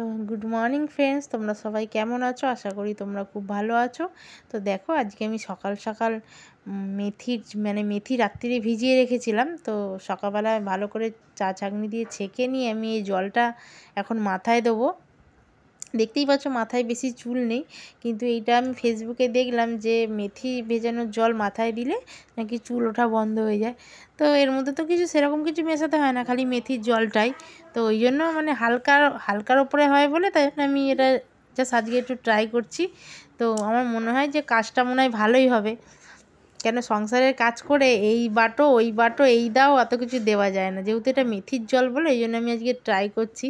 তো good morning friends তোমরা সবাই কেমন আছো আশা করি তোমরা খুব ভালো আছো তো দেখো আজকে আমি সকাল সকাল মেথির মানে মেথি রাত্রিরে ভিজিয়ে রেখেছিলাম তো সকালবেলায় ভালো করে চা ছাঁকনি দিয়ে ছেঁকে নিয়ে আমি এই জলটা এখন মাথায় দেবো দেখতেই পাচ্ছ মাথায় বেশি চুল নেই কিন্তু এইটা আমি ফেসবুকে দেখলাম যে মেথি ভেজানোর জল মাথায় দিলে নাকি চুল ওঠা বন্ধ হয়ে যায় তো এর মধ্যে তো কিছু সেরকম কিছু মেশাতে হয় না খালি মেথির জলটাই তো ওই জন্য মানে হালকা হালকার ওপরে হয় বলে তাই জন্য আমি এটা জাস্ট আজকে একটু ট্রাই করছি তো আমার মনে হয় যে কাজটা মনে হয় ভালোই হবে কেন সংসারের কাজ করে এই বাটো ওই বাটো এই দাও অত কিছু দেওয়া যায় না যেহেতু এটা মেথির জল বলে এই জন্য আমি আজকে ট্রাই করছি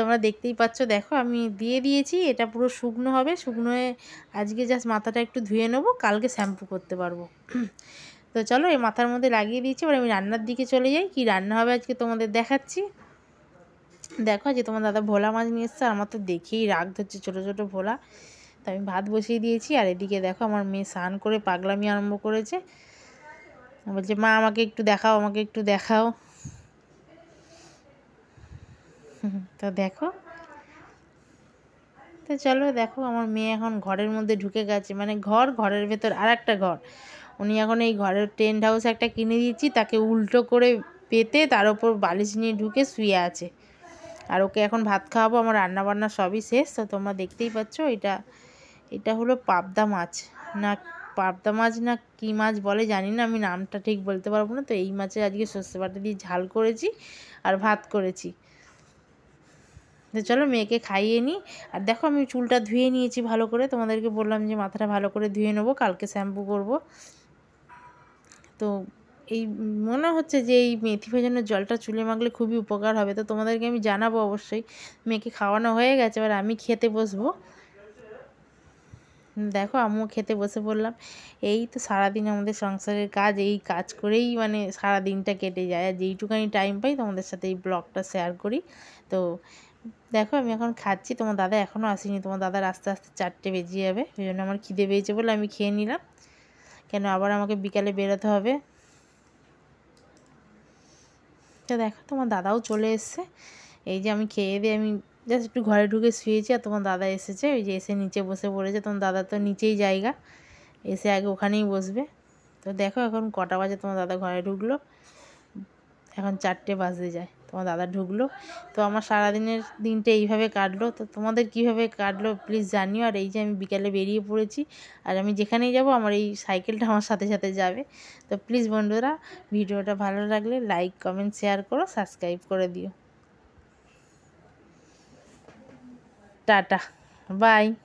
তোমরা দেখতেই পাচ্ছ দেখো আমি দিয়ে দিয়েছি এটা পুরো শুকনো হবে হয়ে আজকে জাস্ট মাথাটা একটু ধুয়ে নেবো কালকে শ্যাম্পু করতে পারবো তো চলো এই মাথার মধ্যে লাগিয়ে দিয়েছি এবার আমি রান্নার দিকে চলে যাই কি রান্না হবে আজকে তোমাদের দেখাচ্ছি দেখো যে তোমার দাদা ভোলা মাছ নিয়ে এসছে আমার তো দেখেই রাগ ধরছে ছোটো ছোটো ভোলা তো আমি ভাত বসিয়ে দিয়েছি আর এদিকে দেখো আমার মেয়ে স্নান করে পাগলামি আরম্ভ করেছে বলছে মা আমাকে একটু দেখাও আমাকে একটু দেখাও তো দেখো তো চলো দেখো আমার মেয়ে এখন ঘরের মধ্যে ঢুকে গেছে মানে ঘর ঘরের ভেতর আর একটা ঘর উনি এখন এই ঘরের টেন্ট হাউস একটা কিনে দিয়েছি তাকে উল্টো করে পেতে তার ওপর বালিশ নিয়ে ঢুকে শুয়ে আছে আর ওকে এখন ভাত খাওয়াবো আমার রান্নাবান্না সবই শেষ তো তোমরা দেখতেই পাচ্ছ এটা এটা হলো পাবদা মাছ না পাবদা মাছ না কি মাছ বলে জানি না আমি নামটা ঠিক বলতে পারবো না তো এই মাছের আজকে সর্ষে বাটা দিয়ে ঝাল করেছি আর ভাত করেছি তো চলো মেয়েকে খাইয়ে নিই আর দেখো আমি চুলটা ধুয়ে নিয়েছি ভালো করে তোমাদেরকে বললাম যে মাথাটা ভালো করে ধুয়ে নেবো কালকে শ্যাম্পু করব তো এই মনে হচ্ছে যে এই মেথি ভেজানোর জলটা চুলে মাখলে খুবই উপকার হবে তো তোমাদেরকে আমি জানাবো অবশ্যই মেয়েকে খাওয়ানো হয়ে গেছে এবার আমি খেতে বসবো দেখো আমিও খেতে বসে পড়লাম এই তো সারাদিন আমাদের সংসারের কাজ এই কাজ করেই মানে সারাদিনটা কেটে যায় আর যেইটুখানি টাইম পাই তোমাদের সাথে এই ব্লগটা শেয়ার করি তো দেখো আমি এখন খাচ্ছি তোমার দাদা এখনও আসেনি তোমার দাদার আস্তে আস্তে চারটে বেজে যাবে ওই জন্য আমার খিদে পেয়েছে বলে আমি খেয়ে নিলাম কেন আবার আমাকে বিকালে বেরোতে হবে তো দেখো তোমার দাদাও চলে এসছে এই যে আমি খেয়ে দিয়ে আমি জাস্ট একটু ঘরে ঢুকে শুয়েছি আর তোমার দাদা এসেছে ওই যে এসে নিচে বসে পড়েছে তোমার দাদা তো নিচেই জায়গা এসে আগে ওখানেই বসবে তো দেখো এখন কটা বাজে তোমার দাদা ঘরে ঢুকলো এখন চারটে বাজে যায় তোমার দাদা ঢুকলো তো আমার সারাদিনের দিনটা এইভাবে কাটলো তো তোমাদের কিভাবে কাটলো প্লিজ জানিও আর এই যে আমি বিকালে বেরিয়ে পড়েছি আর আমি যেখানেই যাব আমার এই সাইকেলটা আমার সাথে সাথে যাবে তো প্লিজ বন্ধুরা ভিডিওটা ভালো লাগলে লাইক কমেন্ট শেয়ার করো সাবস্ক্রাইব করে দিও Tata. Bye.